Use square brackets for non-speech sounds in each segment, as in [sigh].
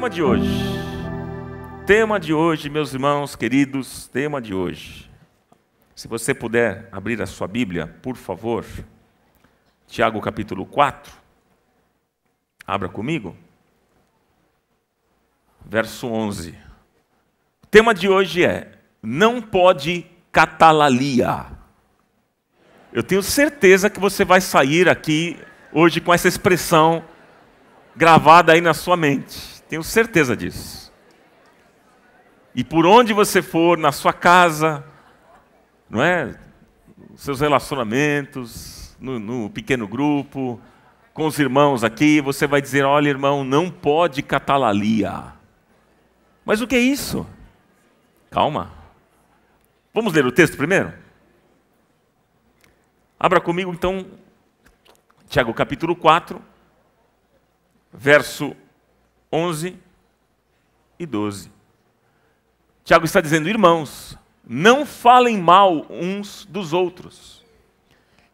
tema de hoje. Tema de hoje, meus irmãos queridos, tema de hoje. Se você puder abrir a sua Bíblia, por favor, Tiago capítulo 4, abra comigo, verso 11. O tema de hoje é: não pode catalalia. Eu tenho certeza que você vai sair aqui hoje com essa expressão gravada aí na sua mente. Tenho certeza disso. E por onde você for, na sua casa, não é? Seus relacionamentos, no, no pequeno grupo, com os irmãos aqui, você vai dizer: olha, irmão, não pode catalalia. Mas o que é isso? Calma. Vamos ler o texto primeiro? Abra comigo então, Tiago capítulo 4, verso 11 e 12. Tiago está dizendo: irmãos, não falem mal uns dos outros.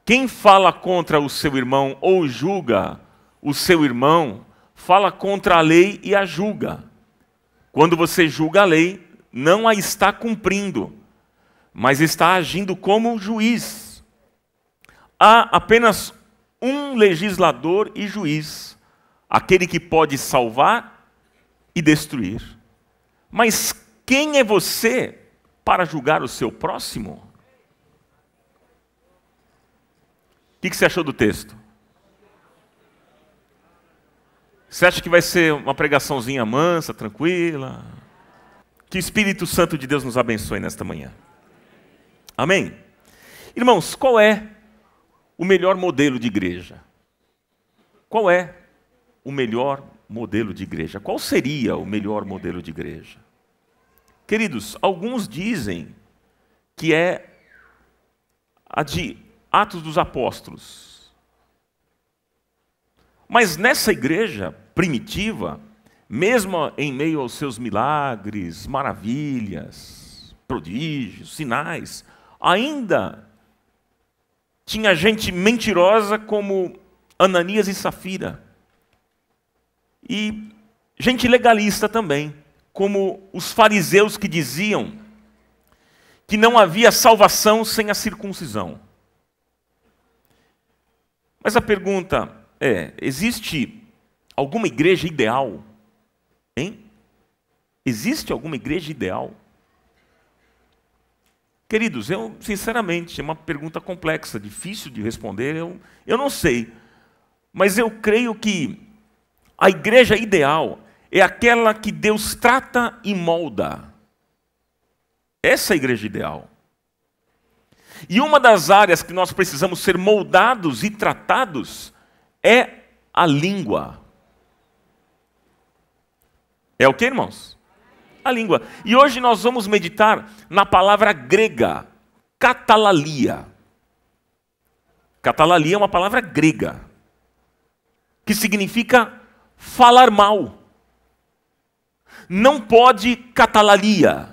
Quem fala contra o seu irmão ou julga o seu irmão, fala contra a lei e a julga. Quando você julga a lei, não a está cumprindo, mas está agindo como juiz. Há apenas um legislador e juiz aquele que pode salvar e destruir. Mas quem é você para julgar o seu próximo? O que, você achou do texto? Você acha que vai ser uma pregaçãozinha mansa, tranquila? Que o Espírito Santo de Deus nos abençoe nesta manhã. Amém? Irmãos, qual é o melhor modelo de igreja? Qual é o melhor modelo de igreja? Qual seria o melhor modelo de igreja? Queridos, alguns dizem que é a de Atos dos Apóstolos. Mas nessa igreja primitiva, mesmo em meio aos seus milagres, maravilhas, prodígios, sinais, ainda tinha gente mentirosa como Ananias e Safira e gente legalista também, como os fariseus que diziam que não havia salvação sem a circuncisão. Mas a pergunta é: existe alguma igreja ideal? Hein? Existe alguma igreja ideal? Queridos, eu, sinceramente, é uma pergunta complexa, difícil de responder, eu, eu não sei. Mas eu creio que a igreja ideal é aquela que Deus trata e molda. Essa é a igreja ideal. E uma das áreas que nós precisamos ser moldados e tratados é a língua. É o que, irmãos? A língua. E hoje nós vamos meditar na palavra grega, catalalia. Catalalia é uma palavra grega que significa falar mal. Não pode catalalia.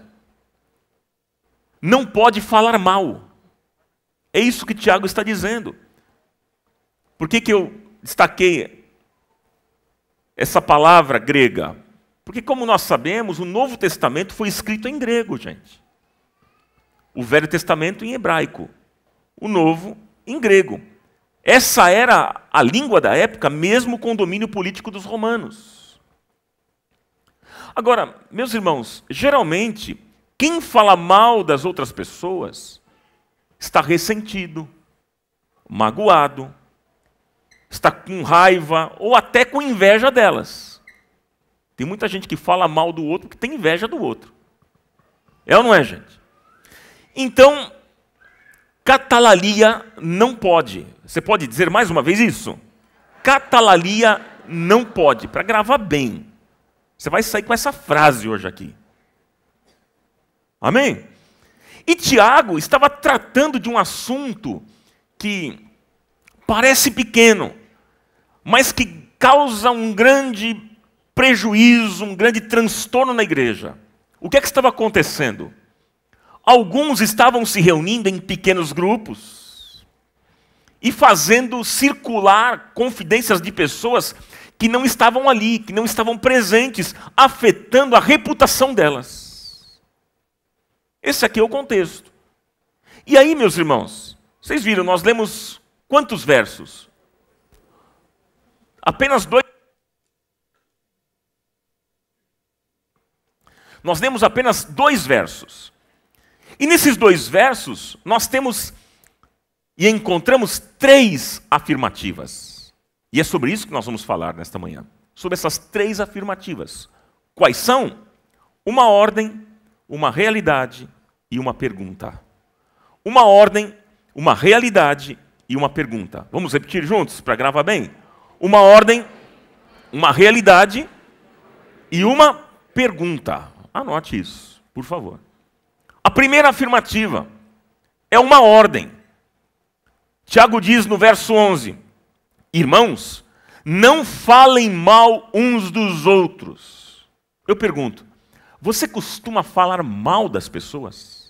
Não pode falar mal. É isso que Tiago está dizendo. Por que, que eu destaquei essa palavra grega? Porque, como nós sabemos, o Novo Testamento foi escrito em grego, gente. O Velho Testamento em hebraico. O Novo em grego. Essa era a língua da época, mesmo com o domínio político dos romanos. Agora, meus irmãos, geralmente, quem fala mal das outras pessoas está ressentido, magoado, está com raiva ou até com inveja delas. Tem muita gente que fala mal do outro que tem inveja do outro. É ou não é, gente? Então, Catalalia não pode. Você pode dizer mais uma vez isso? Catalalia não pode. Para gravar bem. Você vai sair com essa frase hoje aqui. Amém? E Tiago estava tratando de um assunto que parece pequeno, mas que causa um grande prejuízo, um grande transtorno na igreja. O que é que estava acontecendo? Alguns estavam se reunindo em pequenos grupos e fazendo circular confidências de pessoas que não estavam ali, que não estavam presentes, afetando a reputação delas. Esse aqui é o contexto. E aí, meus irmãos, vocês viram, nós lemos quantos versos? Apenas dois. Nós lemos apenas dois versos. E nesses dois versos, nós temos e encontramos três afirmativas. E é sobre isso que nós vamos falar nesta manhã. Sobre essas três afirmativas. Quais são? Uma ordem, uma realidade e uma pergunta. Uma ordem, uma realidade e uma pergunta. Vamos repetir juntos para gravar bem? Uma ordem, uma realidade e uma pergunta. Anote isso, por favor. A primeira afirmativa é uma ordem. Tiago diz no verso 11: Irmãos, não falem mal uns dos outros. Eu pergunto, você costuma falar mal das pessoas?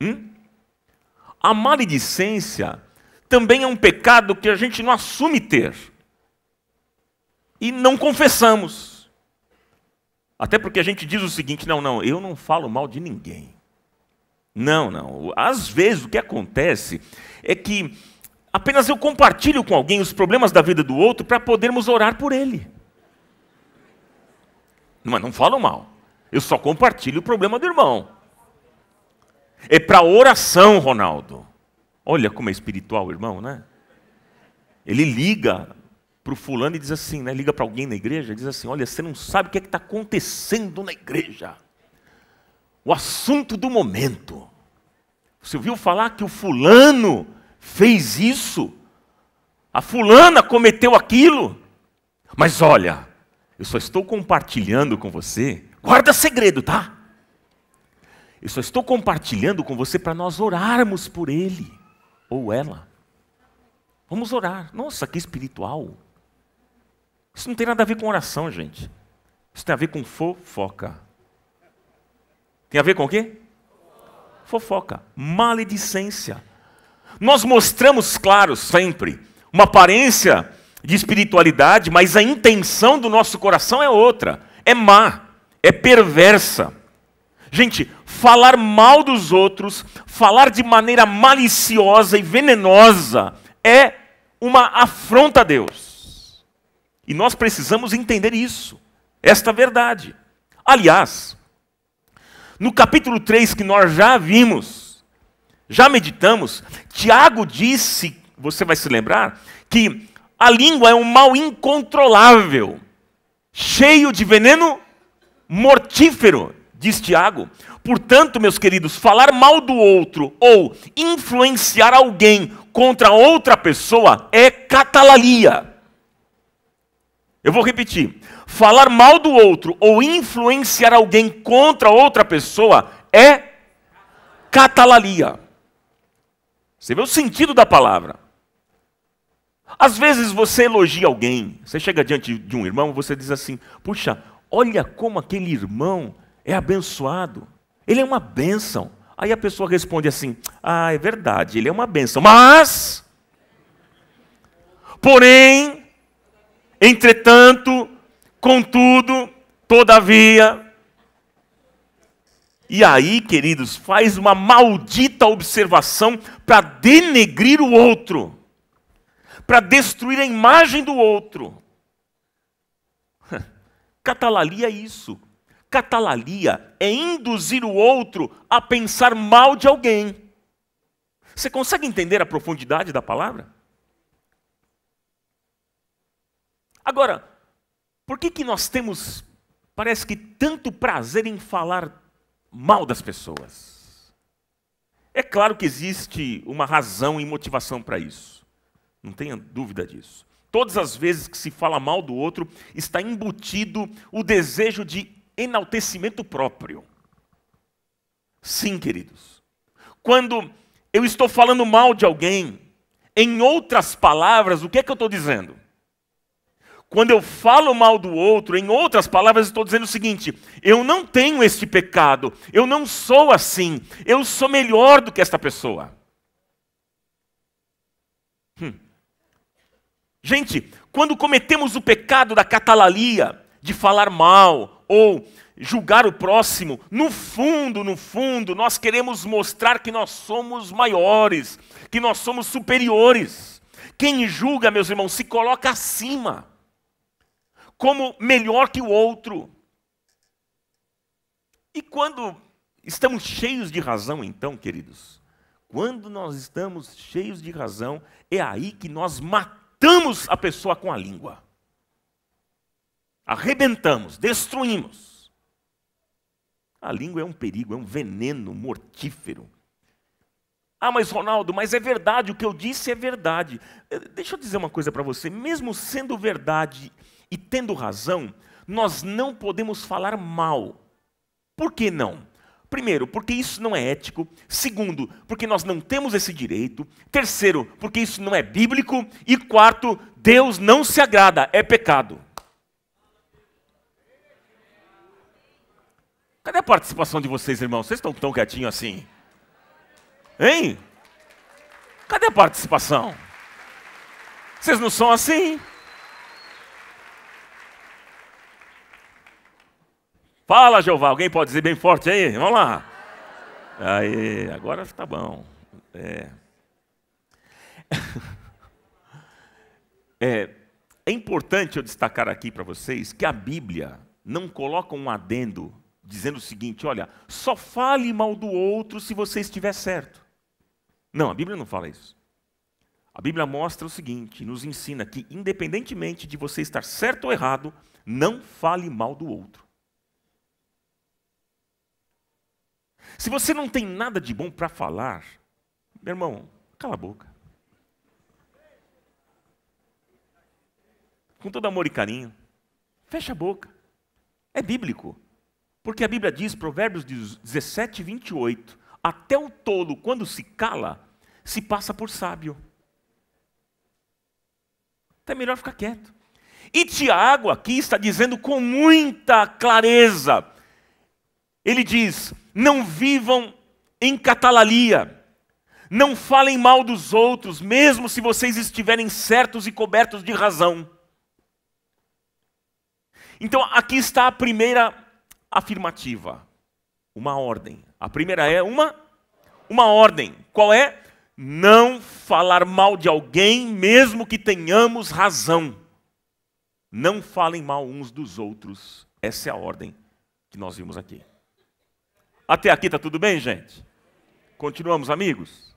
Hum? A maledicência também é um pecado que a gente não assume ter e não confessamos. Até porque a gente diz o seguinte: não, não, eu não falo mal de ninguém. Não, não. Às vezes o que acontece é que apenas eu compartilho com alguém os problemas da vida do outro para podermos orar por ele. Mas não falo mal. Eu só compartilho o problema do irmão. É para oração, Ronaldo. Olha como é espiritual o irmão, né? Ele liga para o fulano e diz assim, né, liga para alguém na igreja, diz assim, olha, você não sabe o que é está acontecendo na igreja. O assunto do momento. Você ouviu falar que o fulano fez isso? A fulana cometeu aquilo? Mas olha, eu só estou compartilhando com você, guarda segredo, tá? Eu só estou compartilhando com você para nós orarmos por ele ou ela. Vamos orar. Nossa, que espiritual. Isso não tem nada a ver com oração, gente. Isso tem a ver com fofoca. Tem a ver com o quê? Fofoca, maledicência. Nós mostramos, claro, sempre, uma aparência de espiritualidade, mas a intenção do nosso coração é outra. É má, é perversa. Gente, falar mal dos outros, falar de maneira maliciosa e venenosa é uma afronta a Deus. E nós precisamos entender isso, esta verdade. Aliás, no capítulo 3 que nós já vimos, já meditamos, Tiago disse, você vai se lembrar, que a língua é um mal incontrolável, cheio de veneno mortífero, diz Tiago. Portanto, meus queridos, falar mal do outro ou influenciar alguém contra outra pessoa é catalalia. Eu vou repetir: falar mal do outro ou influenciar alguém contra outra pessoa é catalalia. Você vê o sentido da palavra. Às vezes você elogia alguém, você chega diante de um irmão, você diz assim: puxa, olha como aquele irmão é abençoado, ele é uma bênção. Aí a pessoa responde assim: ah, é verdade, ele é uma bênção, mas. Porém, Entretanto, contudo, todavia. E aí, queridos, faz uma maldita observação para denegrir o outro, para destruir a imagem do outro. [laughs] Catalalia é isso. Catalalia é induzir o outro a pensar mal de alguém. Você consegue entender a profundidade da palavra? Agora, por que, que nós temos, parece que, tanto prazer em falar mal das pessoas? É claro que existe uma razão e motivação para isso. Não tenha dúvida disso. Todas as vezes que se fala mal do outro, está embutido o desejo de enaltecimento próprio. Sim, queridos. Quando eu estou falando mal de alguém, em outras palavras, o que é que eu estou dizendo? Quando eu falo mal do outro, em outras palavras, estou dizendo o seguinte: eu não tenho este pecado, eu não sou assim, eu sou melhor do que esta pessoa. Hum. Gente, quando cometemos o pecado da catalalia, de falar mal ou julgar o próximo, no fundo, no fundo, nós queremos mostrar que nós somos maiores, que nós somos superiores. Quem julga, meus irmãos, se coloca acima como melhor que o outro. E quando estamos cheios de razão, então, queridos, quando nós estamos cheios de razão, é aí que nós matamos a pessoa com a língua. Arrebentamos, destruímos. A língua é um perigo, é um veneno mortífero. Ah, mas Ronaldo, mas é verdade, o que eu disse é verdade. Eh, deixa eu dizer uma coisa para você: mesmo sendo verdade, e tendo razão, nós não podemos falar mal. Por que não? Primeiro, porque isso não é ético. Segundo, porque nós não temos esse direito. Terceiro, porque isso não é bíblico. E quarto, Deus não se agrada, é pecado. Cadê a participação de vocês, irmãos? Vocês estão tão quietinhos assim? Hein? Cadê a participação? Vocês não são assim? Fala, Jeová. Alguém pode dizer bem forte aí? Vamos lá. Aí, agora está bom. É. [laughs] é, é importante eu destacar aqui para vocês que a Bíblia não coloca um adendo dizendo o seguinte: olha, só fale mal do outro se você estiver certo. Não, a Bíblia não fala isso. A Bíblia mostra o seguinte, nos ensina que, independentemente de você estar certo ou errado, não fale mal do outro. Se você não tem nada de bom para falar, meu irmão, cala a boca. Com todo amor e carinho, fecha a boca. É bíblico. Porque a Bíblia diz, Provérbios 17, 28, até o tolo, quando se cala, se passa por sábio. Então é melhor ficar quieto. E Tiago aqui está dizendo com muita clareza: ele diz: não vivam em catalalia. Não falem mal dos outros, mesmo se vocês estiverem certos e cobertos de razão. Então, aqui está a primeira afirmativa, uma ordem. A primeira é uma uma ordem. Qual é? Não falar mal de alguém, mesmo que tenhamos razão. Não falem mal uns dos outros. Essa é a ordem que nós vimos aqui. Até aqui está tudo bem, gente? Continuamos amigos?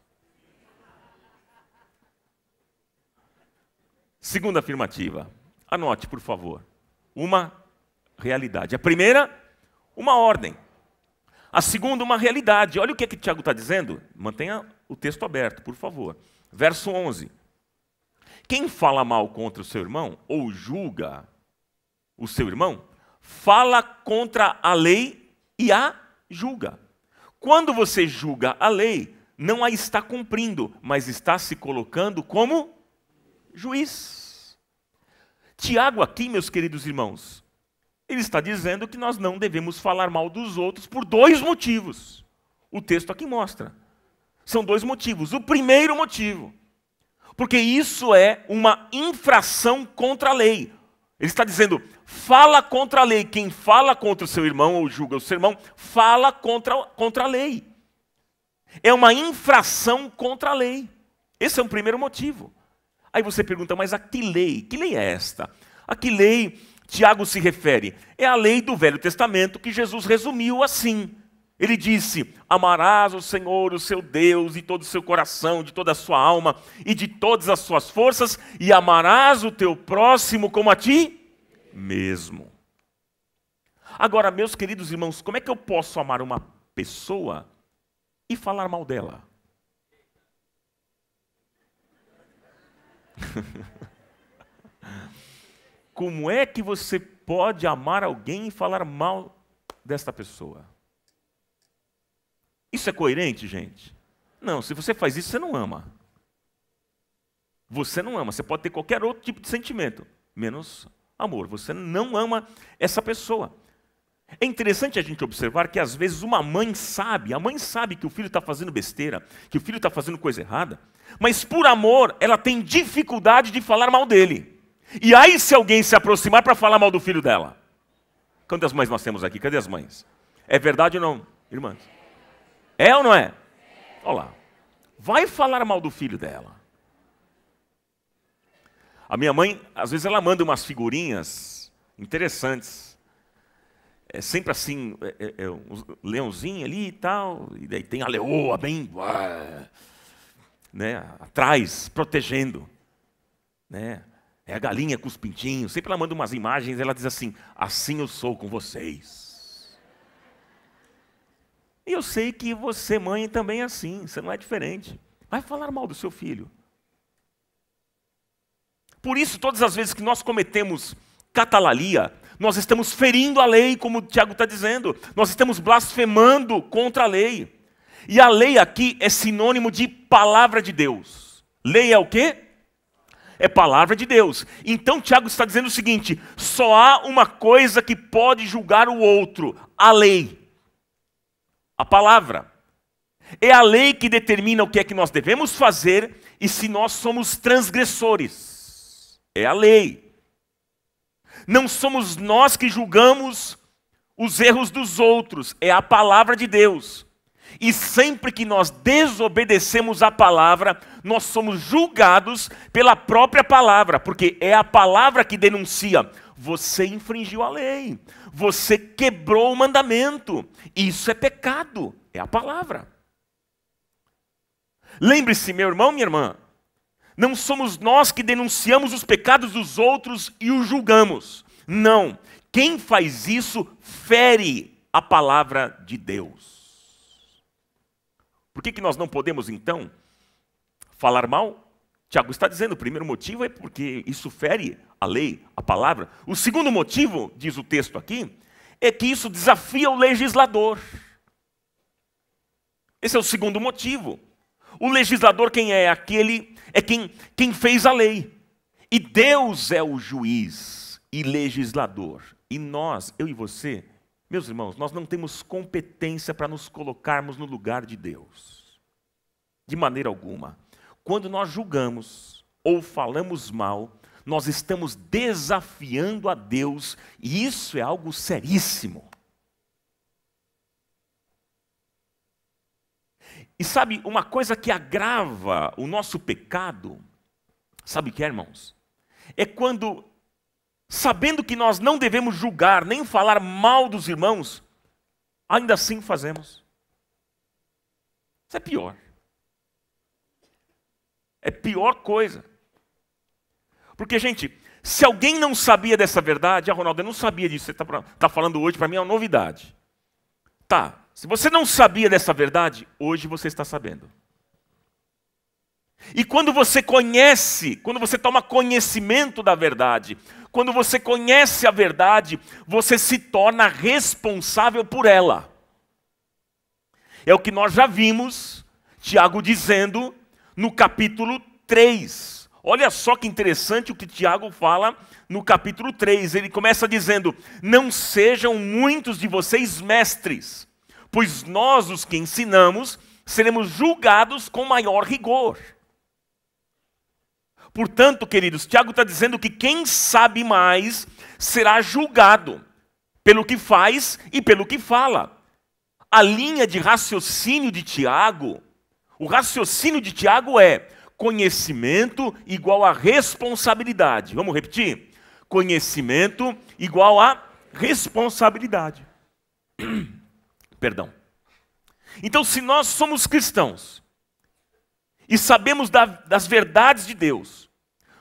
Segunda afirmativa. Anote, por favor. Uma realidade. A primeira, uma ordem. A segunda, uma realidade. Olha o que, que Tiago está dizendo. Mantenha o texto aberto, por favor. Verso 11. Quem fala mal contra o seu irmão ou julga o seu irmão, fala contra a lei e a julga. Quando você julga a lei, não a está cumprindo, mas está se colocando como juiz. Tiago, aqui, meus queridos irmãos, ele está dizendo que nós não devemos falar mal dos outros por dois motivos. O texto aqui mostra. São dois motivos. O primeiro motivo, porque isso é uma infração contra a lei. Ele está dizendo: fala contra a lei. Quem fala contra o seu irmão ou julga o seu irmão, fala contra, contra a lei. É uma infração contra a lei. Esse é um primeiro motivo. Aí você pergunta, mas a que lei? Que lei é esta? A que lei Tiago se refere? É a lei do Velho Testamento que Jesus resumiu assim. Ele disse: Amarás o Senhor, o seu Deus, de todo o seu coração, de toda a sua alma e de todas as suas forças, e amarás o teu próximo como a ti mesmo. Agora, meus queridos irmãos, como é que eu posso amar uma pessoa e falar mal dela? [laughs] como é que você pode amar alguém e falar mal desta pessoa? Isso é coerente, gente? Não, se você faz isso, você não ama. Você não ama, você pode ter qualquer outro tipo de sentimento, menos amor, você não ama essa pessoa. É interessante a gente observar que às vezes uma mãe sabe, a mãe sabe que o filho está fazendo besteira, que o filho está fazendo coisa errada, mas por amor ela tem dificuldade de falar mal dele. E aí se alguém se aproximar para falar mal do filho dela. Quantas mães nós temos aqui? Cadê as mães? É verdade ou não, irmãs? É ou não é? Olha lá. Vai falar mal do filho dela. A minha mãe, às vezes, ela manda umas figurinhas interessantes. É sempre assim, é, é, é um leãozinho ali e tal, e daí tem a leoa bem uá, né, atrás, protegendo. Né? É a galinha com os pintinhos. Sempre ela manda umas imagens ela diz assim: Assim eu sou com vocês. E eu sei que você, mãe, também é assim, você não é diferente. Vai falar mal do seu filho. Por isso, todas as vezes que nós cometemos catalalia, nós estamos ferindo a lei, como o Tiago está dizendo, nós estamos blasfemando contra a lei. E a lei aqui é sinônimo de palavra de Deus. Lei é o quê? É palavra de Deus. Então Tiago está dizendo o seguinte: só há uma coisa que pode julgar o outro, a lei. A palavra. É a lei que determina o que é que nós devemos fazer e se nós somos transgressores é a lei. Não somos nós que julgamos os erros dos outros, é a palavra de Deus. E sempre que nós desobedecemos a palavra, nós somos julgados pela própria palavra, porque é a palavra que denuncia. Você infringiu a lei, você quebrou o mandamento. Isso é pecado, é a palavra. Lembre-se, meu irmão, minha irmã, não somos nós que denunciamos os pecados dos outros e os julgamos. Não. Quem faz isso fere a palavra de Deus. Por que, que nós não podemos, então, falar mal? Tiago está dizendo, o primeiro motivo é porque isso fere a lei, a palavra. O segundo motivo, diz o texto aqui, é que isso desafia o legislador. Esse é o segundo motivo. O legislador, quem é? Aquele é quem, quem fez a lei. E Deus é o juiz e legislador. E nós, eu e você, meus irmãos, nós não temos competência para nos colocarmos no lugar de Deus. De maneira alguma. Quando nós julgamos ou falamos mal, nós estamos desafiando a Deus, e isso é algo seríssimo. E sabe, uma coisa que agrava o nosso pecado, sabe o que é, irmãos? É quando, sabendo que nós não devemos julgar nem falar mal dos irmãos, ainda assim fazemos. Isso é pior. É pior coisa. Porque, gente, se alguém não sabia dessa verdade, ah, Ronaldo, eu não sabia disso, você está tá falando hoje, para mim é uma novidade. Tá, se você não sabia dessa verdade, hoje você está sabendo. E quando você conhece, quando você toma conhecimento da verdade, quando você conhece a verdade, você se torna responsável por ela. É o que nós já vimos Tiago dizendo no capítulo 3. Olha só que interessante o que Tiago fala no capítulo 3. Ele começa dizendo: Não sejam muitos de vocês mestres pois nós, os que ensinamos, seremos julgados com maior rigor. Portanto, queridos, Tiago está dizendo que quem sabe mais será julgado pelo que faz e pelo que fala. A linha de raciocínio de Tiago, o raciocínio de Tiago é conhecimento igual a responsabilidade. Vamos repetir? Conhecimento igual a responsabilidade. [clears throat] perdão. Então, se nós somos cristãos e sabemos da, das verdades de Deus,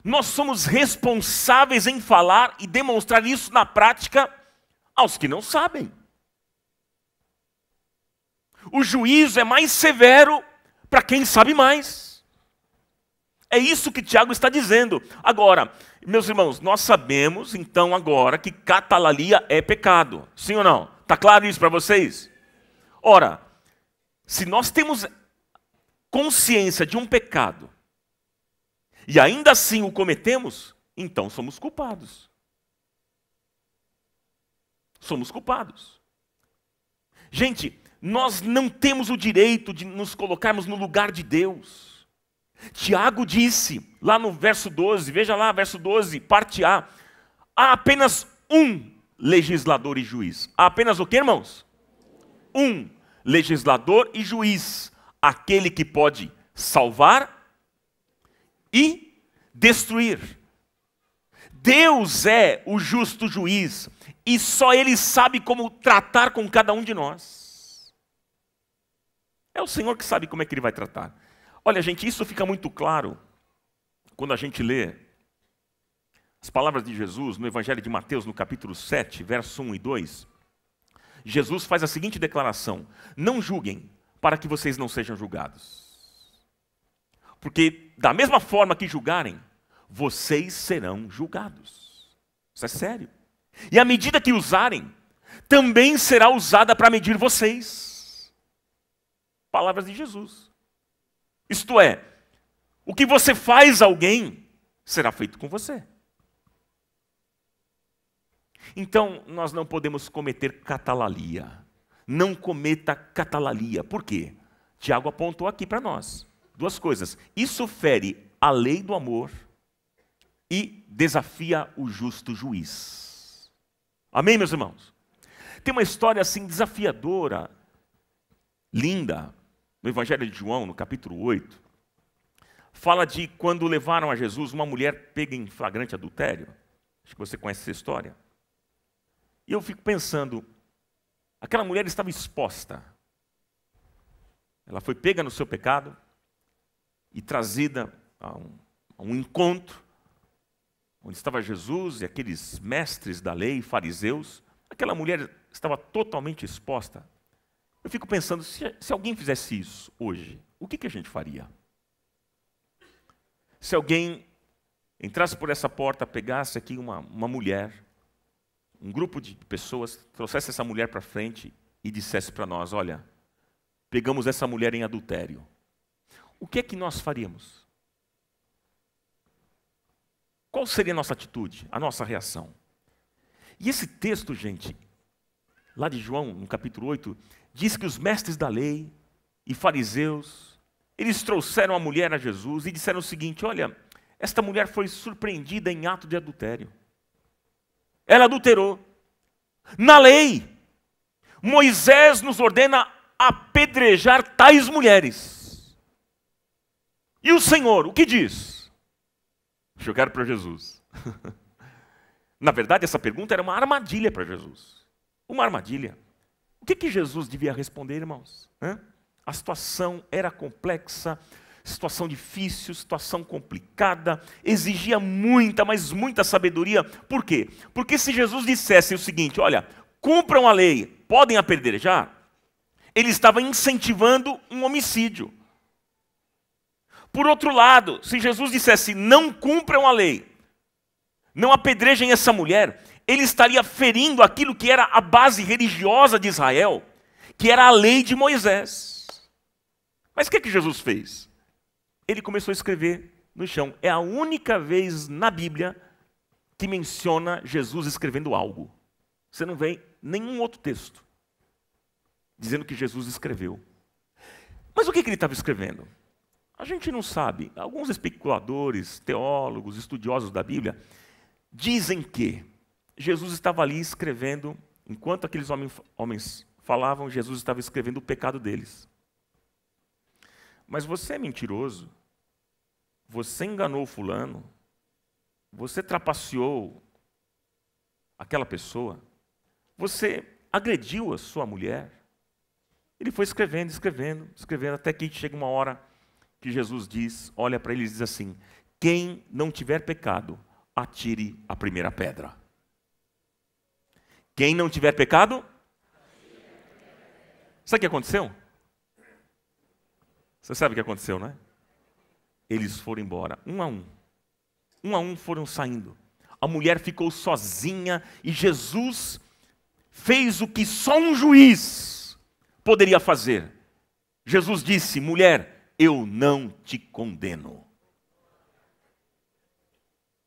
nós somos responsáveis em falar e demonstrar isso na prática aos que não sabem. O juízo é mais severo para quem sabe mais. É isso que Tiago está dizendo. Agora, meus irmãos, nós sabemos então agora que catalalia é pecado. Sim ou não? Está claro isso para vocês? Ora, se nós temos consciência de um pecado e ainda assim o cometemos, então somos culpados. Somos culpados. Gente, nós não temos o direito de nos colocarmos no lugar de Deus. Tiago disse, lá no verso 12, veja lá, verso 12, parte A: há apenas um legislador e juiz. Há apenas o que, irmãos? um legislador e juiz, aquele que pode salvar e destruir. Deus é o justo juiz e só Ele sabe como tratar com cada um de nós. É o Senhor que sabe como é que Ele vai tratar. Olha, gente, isso fica muito claro quando a gente lê as palavras de Jesus no Evangelho de Mateus, no capítulo 7, verso 1 e 2. Jesus faz a seguinte declaração: Não julguem, para que vocês não sejam julgados. Porque, da mesma forma que julgarem, vocês serão julgados. Isso é sério. E a medida que usarem, também será usada para medir vocês. Palavras de Jesus. Isto é, o que você faz a alguém será feito com você. Então, nós não podemos cometer catalalia. Não cometa catalalia. Por quê? Tiago apontou aqui para nós duas coisas. Isso fere a lei do amor e desafia o justo juiz. Amém, meus irmãos? Tem uma história assim desafiadora, linda, no Evangelho de João, no capítulo 8. Fala de quando levaram a Jesus uma mulher pega em flagrante adultério. Acho que você conhece essa história. E eu fico pensando, aquela mulher estava exposta. Ela foi pega no seu pecado e trazida a um, a um encontro onde estava Jesus e aqueles mestres da lei, fariseus. Aquela mulher estava totalmente exposta. Eu fico pensando, se, se alguém fizesse isso hoje, o que, que a gente faria? Se alguém entrasse por essa porta, pegasse aqui uma, uma mulher um grupo de pessoas trouxesse essa mulher para frente e dissesse para nós: olha, pegamos essa mulher em adultério. O que é que nós faríamos? Qual seria a nossa atitude, a nossa reação? E esse texto, gente, lá de João, no capítulo 8, diz que os mestres da lei e fariseus, eles trouxeram a mulher a Jesus e disseram o seguinte: Olha, esta mulher foi surpreendida em ato de adultério ela adulterou. Na lei, Moisés nos ordena apedrejar tais mulheres. E o Senhor, o que diz? Jogaram para Jesus. [laughs] Na verdade, essa pergunta era uma armadilha para Jesus. Uma armadilha. O que, que Jesus devia responder, irmãos? Hã? A situação era complexa, situação difícil, situação complicada, exigia muita, mas muita sabedoria. Por quê? Porque se Jesus dissesse o seguinte: olha, cumpram a lei, podem apedrejar, ele estava incentivando um homicídio. Por outro lado, se Jesus dissesse não cumpram a lei, não apedrejem essa mulher, ele estaria ferindo aquilo que era a base religiosa de Israel, que era a lei de Moisés. Mas o que, é que Jesus fez? ele começou a escrever no chão. É a única vez na Bíblia que menciona Jesus escrevendo algo. Você não vê nenhum outro texto dizendo que Jesus escreveu. Mas o que, ele estava escrevendo? A gente não sabe. Alguns especuladores, teólogos, estudiosos da Bíblia dizem que Jesus estava ali escrevendo, enquanto aqueles homens falavam, Jesus estava escrevendo o pecado deles. Mas você é mentiroso você enganou Fulano, você trapaceou aquela pessoa, você agrediu a sua mulher. Ele foi escrevendo, escrevendo, escrevendo, até que chega uma hora que Jesus diz, olha para ele e diz assim: Quem não tiver pecado, atire a primeira pedra. Quem não tiver pecado? Sabe o que aconteceu? Você sabe o que aconteceu, não é? Eles foram embora, um a um. Um a um foram saindo. A mulher ficou sozinha e Jesus fez o que só um juiz poderia fazer. Jesus disse: mulher, eu não te condeno.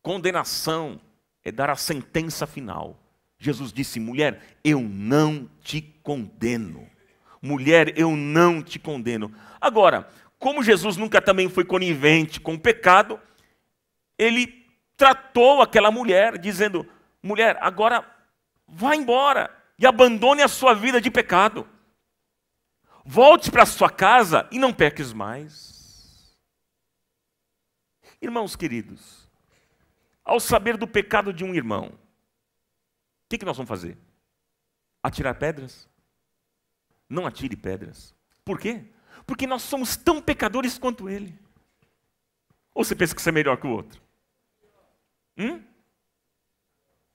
Condenação é dar a sentença final. Jesus disse: mulher, eu não te condeno. Mulher, eu não te condeno. Agora, como Jesus nunca também foi conivente com o pecado, ele tratou aquela mulher dizendo: mulher, agora vá embora e abandone a sua vida de pecado. Volte para a sua casa e não peques mais. Irmãos queridos, ao saber do pecado de um irmão, o que, que nós vamos fazer? Atirar pedras? Não atire pedras. Por quê? porque nós somos tão pecadores quanto ele. Ou você pensa que você é melhor que o outro? Hum?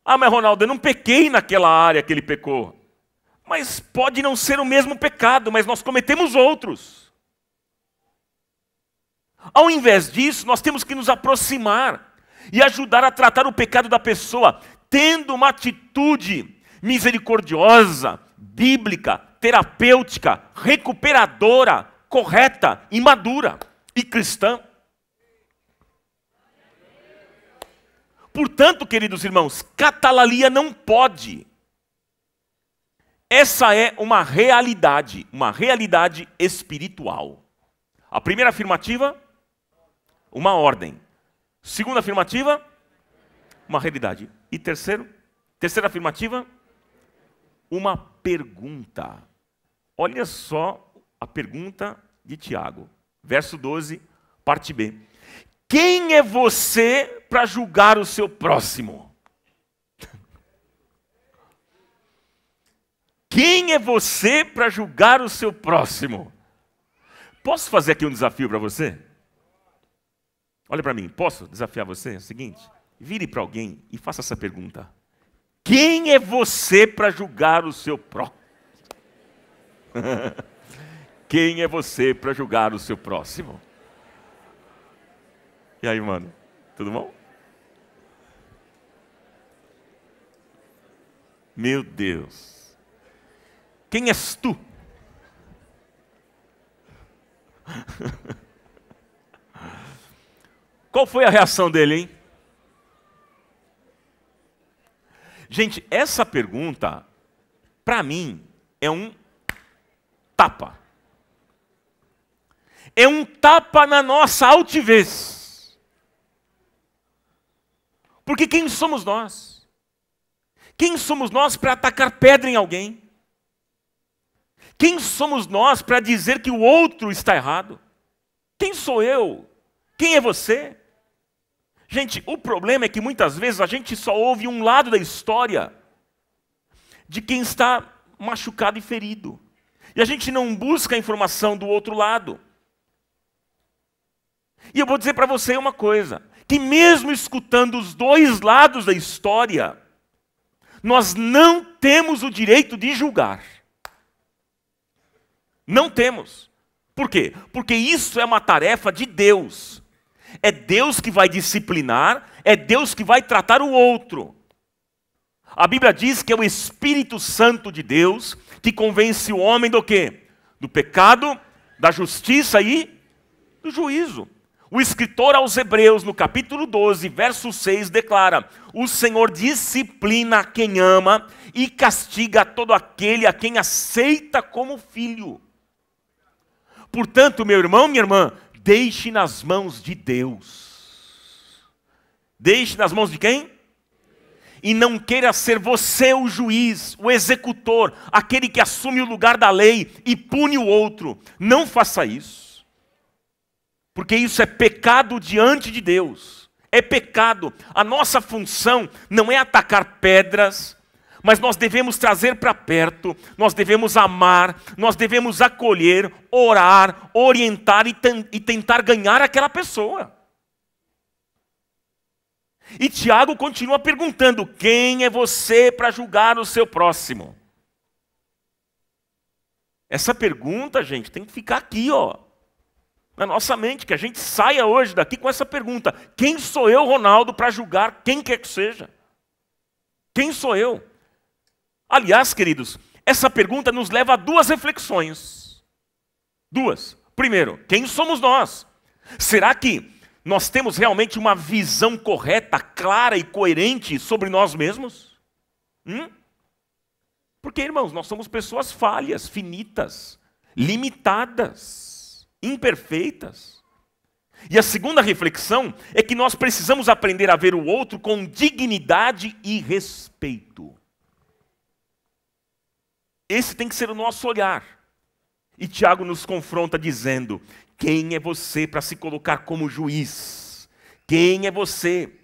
Ah, mas Ronaldo, eu não pequei naquela área que ele pecou. Mas pode não ser o mesmo pecado, mas nós cometemos outros. Ao invés disso, nós temos que nos aproximar e ajudar a tratar o pecado da pessoa, tendo uma atitude misericordiosa, bíblica, terapêutica, recuperadora, correta, imadura e cristã. Portanto, queridos irmãos, catalalia não pode. Essa é uma realidade, uma realidade espiritual. A primeira afirmativa, uma ordem. Segunda afirmativa, uma realidade. E terceiro, terceira afirmativa, uma pergunta. Olha só a pergunta de Tiago, verso 12, parte B. Quem é você para julgar o seu próximo? Quem é você para julgar o seu próximo? Posso fazer aqui um desafio para você? Olha para mim, posso desafiar você? É o seguinte: vire para alguém e faça essa pergunta. Quem é você para julgar o seu próximo? [laughs] Quem é você para julgar o seu próximo? E aí, mano, tudo bom? Meu Deus, quem és tu? [laughs] Qual foi a reação dele, hein? Gente, essa pergunta, para mim, é um tapa é um tapa na nossa altivez. Porque quem somos nós? Quem somos nós para atacar pedra em alguém? Quem somos nós para dizer que o outro está errado? Quem sou eu? Quem é você? Gente, o problema é que muitas vezes a gente só ouve um lado da história de quem está machucado e ferido. E a gente não busca a informação do outro lado. E eu vou dizer para você uma coisa: que mesmo escutando os dois lados da história, nós não temos o direito de julgar. Não temos. Por quê? Porque isso é uma tarefa de Deus. É Deus que vai disciplinar, é Deus que vai tratar o outro. A Bíblia diz que é o Espírito Santo de Deus que convence o homem do quê? Do pecado, da justiça e do juízo. O escritor aos Hebreus, no capítulo 12, verso 6, declara: O Senhor disciplina quem ama e castiga todo aquele a quem aceita como filho. Portanto, meu irmão, minha irmã, deixe nas mãos de Deus. Deixe nas mãos de quem? E não queira ser você o juiz, o executor, aquele que assume o lugar da lei e pune o outro. Não faça isso porque isso é pecado diante de Deus. É pecado. A nossa função não é atacar pedras, mas nós devemos trazer para perto, nós devemos amar, nós devemos acolher, orar, orientar e, e tentar ganhar aquela pessoa. E Tiago continua perguntando: quem é você para julgar o seu próximo? Essa pergunta, gente, tem que ficar aqui, ó na nossa mente, que a gente saia hoje daqui com essa pergunta: quem sou eu, Ronaldo, para julgar quem quer que seja? Quem sou eu? Aliás, queridos, essa pergunta nos leva a duas reflexões. Duas. Primeiro, quem somos nós? Será que nós temos realmente uma visão correta, clara e coerente sobre nós mesmos? Hum? Porque, irmãos, nós somos pessoas falhas, finitas, limitadas imperfeitas. E a segunda reflexão é que nós precisamos aprender a ver o outro com dignidade e respeito. Esse tem que ser o nosso olhar. E Tiago nos confronta dizendo: quem é você para se colocar como juiz? Quem é você?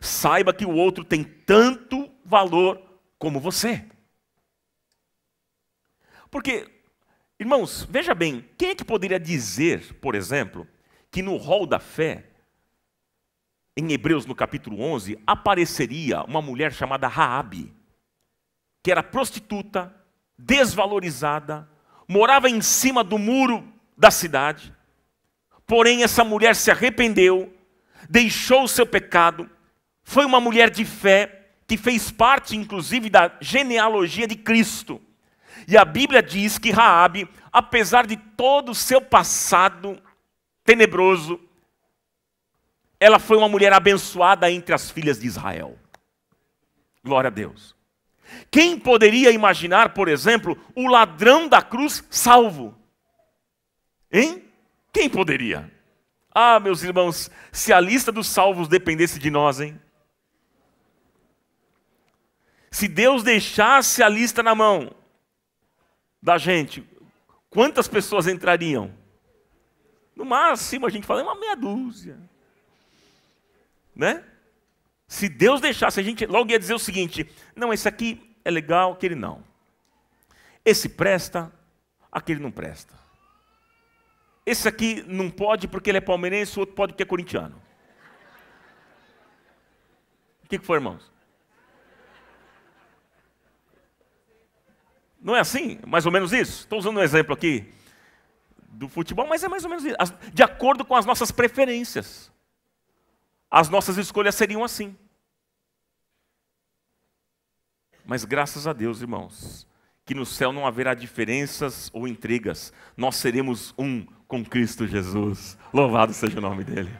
Saiba que o outro tem tanto valor como você. Porque Irmãos, veja bem, quem é que poderia dizer, por exemplo, que no rol da fé, em Hebreus no capítulo 11, apareceria uma mulher chamada Raabe, que era prostituta, desvalorizada, morava em cima do muro da cidade. Porém, essa mulher se arrependeu, deixou o seu pecado, foi uma mulher de fé que fez parte, inclusive, da genealogia de Cristo. E a Bíblia diz que Raabe, apesar de todo o seu passado tenebroso, ela foi uma mulher abençoada entre as filhas de Israel. Glória a Deus. Quem poderia imaginar, por exemplo, o ladrão da cruz salvo? Hein? Quem poderia? Ah, meus irmãos, se a lista dos salvos dependesse de nós, hein? Se Deus deixasse a lista na mão da gente, quantas pessoas entrariam? No máximo a gente fala, é uma meia dúzia. Né? Se Deus deixasse, a gente logo ia dizer o seguinte: não, esse aqui é legal, aquele não. Esse presta, aquele não presta. Esse aqui não pode porque ele é palmeirense, o outro pode porque é corintiano. O que, que foi, irmãos? Não é assim? Mais ou menos isso? Estou usando um exemplo aqui do futebol, mas é mais ou menos isso. De acordo com as nossas preferências. As nossas escolhas seriam assim. Mas graças a Deus, irmãos, que no céu não haverá diferenças ou intrigas. Nós seremos um com Cristo Jesus. Louvado seja o nome dele.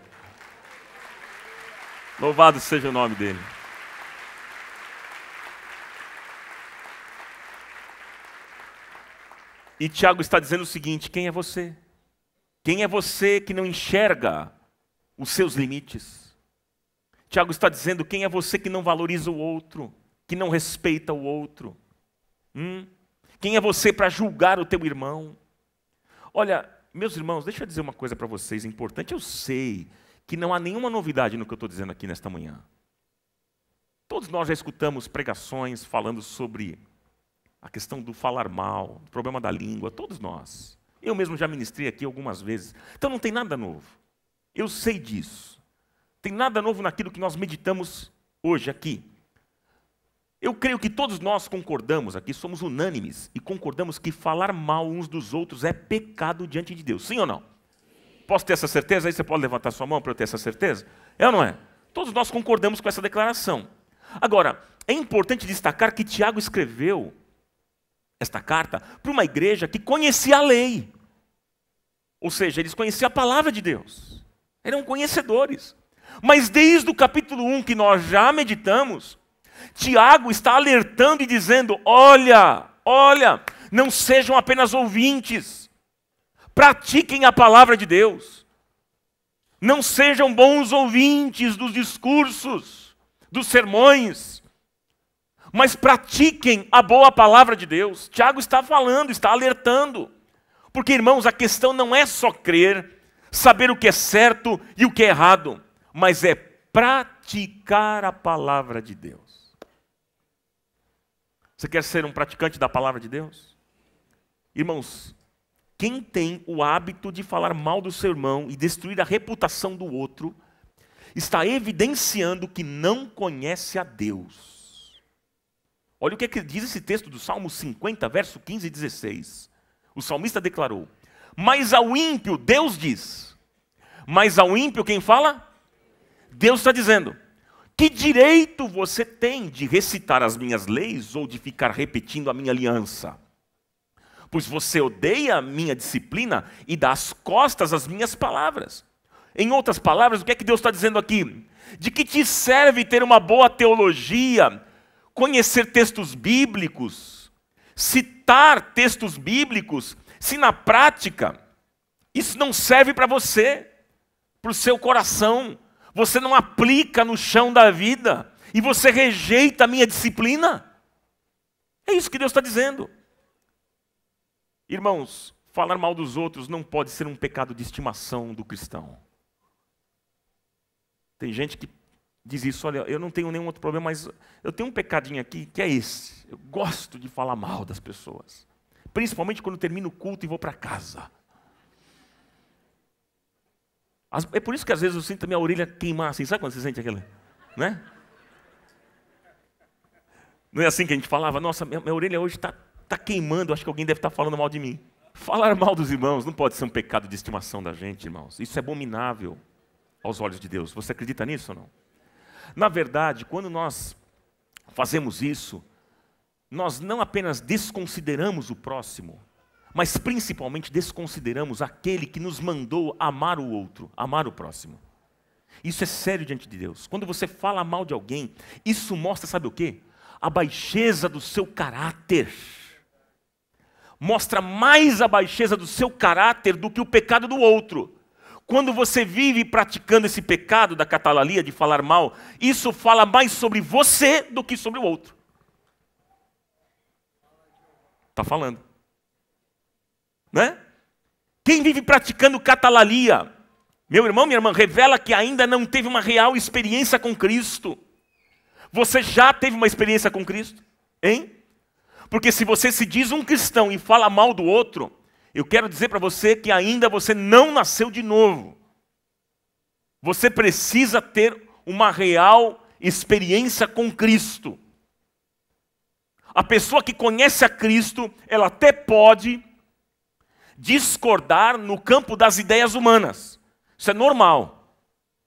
Louvado seja o nome dele. E Tiago está dizendo o seguinte: quem é você? Quem é você que não enxerga os seus limites? Tiago está dizendo: quem é você que não valoriza o outro, que não respeita o outro? Hum? Quem é você para julgar o teu irmão? Olha, meus irmãos, deixa eu dizer uma coisa para vocês importante. Eu sei que não há nenhuma novidade no que eu estou dizendo aqui nesta manhã. Todos nós já escutamos pregações falando sobre a questão do falar mal, o problema da língua, todos nós. Eu mesmo já ministrei aqui algumas vezes. Então não tem nada novo. Eu sei disso. Tem nada novo naquilo que nós meditamos hoje aqui. Eu creio que todos nós concordamos aqui, somos unânimes e concordamos que falar mal uns dos outros é pecado diante de Deus. Sim ou não? Sim. Posso ter essa certeza? Aí você pode levantar sua mão para eu ter essa certeza? É ou não é? Todos nós concordamos com essa declaração. Agora, é importante destacar que Tiago escreveu esta carta para uma igreja que conhecia a lei. Ou seja, eles conheciam a palavra de Deus. Eram conhecedores. Mas desde o capítulo 1 que nós já meditamos, Tiago está alertando e dizendo: olha, olha, não sejam apenas ouvintes, pratiquem a palavra de Deus. Não sejam bons ouvintes dos discursos, dos sermões, mas pratiquem a boa palavra de Deus. Tiago está falando, está alertando. Porque, irmãos, a questão não é só crer, saber o que é certo e o que é errado, mas é praticar a palavra de Deus. Você quer ser um praticante da palavra de Deus? Irmãos, quem tem o hábito de falar mal do seu irmão e destruir a reputação do outro, está evidenciando que não conhece a Deus. Olha o que, é que diz esse texto do Salmo 50, verso 15 e 16. O salmista declarou: Mas ao ímpio, Deus diz, mas ao ímpio quem fala? Deus está dizendo: Que direito você tem de recitar as minhas leis ou de ficar repetindo a minha aliança? Pois você odeia a minha disciplina e dá as costas às minhas palavras. Em outras palavras, o que é que Deus está dizendo aqui? De que te serve ter uma boa teologia, conhecer textos bíblicos, citar textos bíblicos, se na prática isso não serve para você, para o seu coração, você não aplica no chão da vida e você rejeita a minha disciplina? É isso que Deus está dizendo. Irmãos, falar mal dos outros não pode ser um pecado de estimação do cristão. Tem gente que diz isso: olha, eu não tenho nenhum outro problema, mas eu tenho um pecadinho aqui que é esse. Eu gosto de falar mal das pessoas. Principalmente quando termino o culto e vou para casa. As, é por isso que às vezes eu sinto a minha orelha queimar assim. Sabe quando você sente aquilo Né? Não é assim que a gente falava? Nossa, minha, minha orelha hoje está tá queimando, acho que alguém deve estar tá falando mal de mim. Falar mal dos irmãos não pode ser um pecado de estimação da gente, irmãos. Isso é abominável aos olhos de Deus. Você acredita nisso ou não? Na verdade, quando nós fazemos isso, nós não apenas desconsideramos o próximo, mas principalmente desconsideramos aquele que nos mandou amar o outro, amar o próximo. Isso é sério diante de Deus. Quando você fala mal de alguém, isso mostra, sabe o quê? A baixeza do seu caráter. Mostra mais a baixeza do seu caráter do que o pecado do outro. Quando você vive praticando esse pecado da catalalia, de falar mal, isso fala mais sobre você do que sobre o outro. Está falando. Né? Quem vive praticando catalalia, meu irmão, minha irmã, revela que ainda não teve uma real experiência com Cristo. Você já teve uma experiência com Cristo? Hein? Porque se você se diz um cristão e fala mal do outro, eu quero dizer para você que ainda você não nasceu de novo. Você precisa ter uma real experiência com Cristo. A pessoa que conhece a Cristo, ela até pode discordar no campo das ideias humanas. Isso é normal.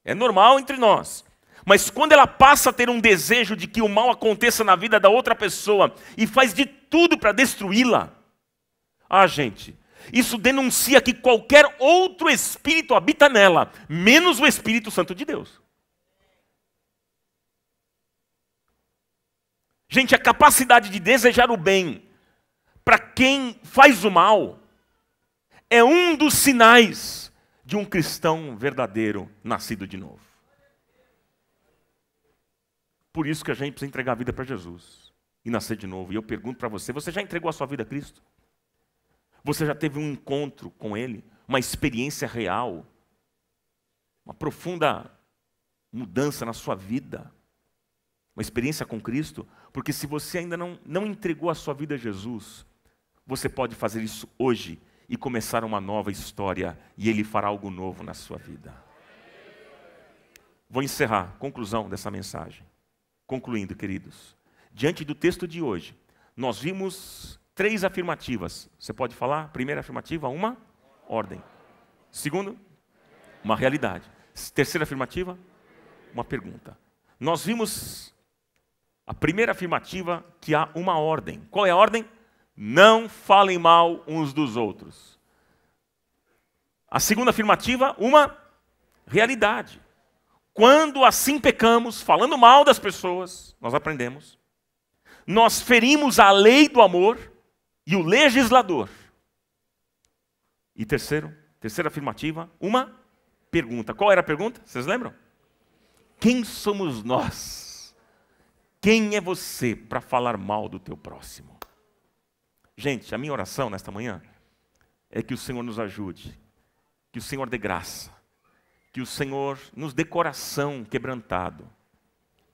É normal entre nós. Mas quando ela passa a ter um desejo de que o mal aconteça na vida da outra pessoa e faz de tudo para destruí-la, ah, gente, isso denuncia que qualquer outro espírito habita nela, menos o Espírito Santo de Deus. Gente, a capacidade de desejar o bem para quem faz o mal é um dos sinais de um cristão verdadeiro nascido de novo. Por isso que a gente precisa entregar a vida para Jesus e nascer de novo. E eu pergunto para você: você já entregou a sua vida a Cristo? Você já teve um encontro com Ele, uma experiência real, uma profunda mudança na sua vida, uma experiência com Cristo? Porque se você ainda não, não entregou a sua vida a Jesus, você pode fazer isso hoje e começar uma nova história, e Ele fará algo novo na sua vida. Vou encerrar, conclusão dessa mensagem. Concluindo, queridos, diante do texto de hoje, nós vimos Três afirmativas. Você pode falar? Primeira afirmativa, uma ordem. Segundo, uma realidade. Terceira afirmativa, uma pergunta. Nós vimos a primeira afirmativa que há uma ordem. Qual é a ordem? Não falem mal uns dos outros. A segunda afirmativa, uma realidade. Quando assim pecamos, falando mal das pessoas, nós aprendemos, nós ferimos a lei do amor e o legislador. E terceiro, terceira afirmativa, uma pergunta. Qual era a pergunta? Vocês lembram? Quem somos nós? Quem é você para falar mal do teu próximo? Gente, a minha oração nesta manhã é que o Senhor nos ajude, que o Senhor dê graça, que o Senhor nos dê coração quebrantado,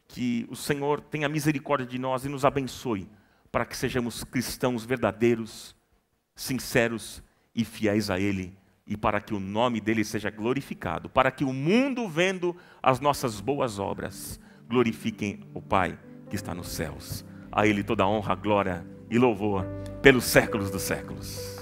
que o Senhor tenha misericórdia de nós e nos abençoe para que sejamos cristãos verdadeiros, sinceros e fiéis a Ele, e para que o nome dele seja glorificado, para que o mundo, vendo as nossas boas obras, glorifiquem o Pai que está nos céus. A Ele toda honra, glória e louvor pelos séculos dos séculos.